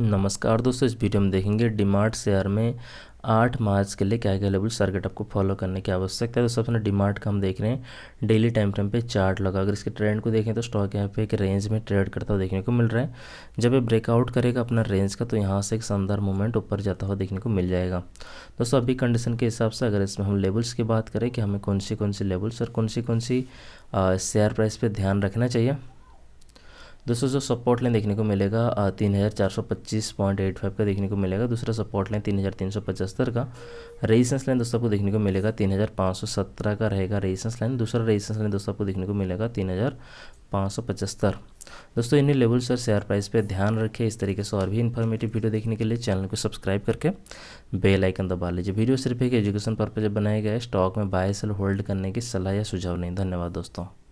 नमस्कार दोस्तों इस वीडियो में देखेंगे डिमार्ट शेयर में आठ मार्च के लिए क्या क्या लेवल सर्किट आपको फॉलो करने की आवश्यकता है तो सबसे पहले डिमार्ट का हम देख रहे हैं डेली टाइम फ्रेम पे चार्ट लगा अगर इसके ट्रेंड को देखें तो स्टॉक यहाँ पे एक रेंज में ट्रेड करता हुआ देखने को मिल रहा है जब ये ब्रेकआउट करेगा अपना रेंज का तो यहाँ से एक शानदार मूवमेंट ऊपर जाता हुआ देखने को मिल जाएगा दोस्तों अभी कंडीशन के हिसाब से अगर इसमें हम लेवल्स की बात करें कि हमें कौन सी कौन सी लेवल्स और कौन सी कौन सी शेयर प्राइस पर ध्यान रखना चाहिए दोस्तों जो सपोर्ट लाइन देखने को मिलेगा तीन हज़ार चार सौ पच्चीस पॉइंट एट फाइव का देखने को मिलेगा दूसरा सपोर्ट लाइन तीन हज़ार तीन सौ पचहत्तर का रेजिस्टेंस लाइन दोस्तों आपको देखने को मिलेगा तीन हज़ार पाँच सौ सत्रह का रहेगा रेजिस्टेंस लाइन दूसरा रेजिस्टेंस लाइन दोस्तों आपको देखने को मिलेगा तीन हज़ार पाँच सौ पचहत्तर दोस्तों इन्हीं लेवल्स और शेयर प्राइस पर ध्यान रखें इस तरीके से और भी इन्फॉर्मेटिव वीडियो देखने के लिए चैनल को सब्सक्राइब करके बेल आइकन दबा लीजिए वीडियो सिर्फ एक एजुकेशन पर्पज बनाया गया है स्टॉक में बाय सेल होल्ड करने की सलाह या सुझाव नहीं धन्यवाद दोस्तों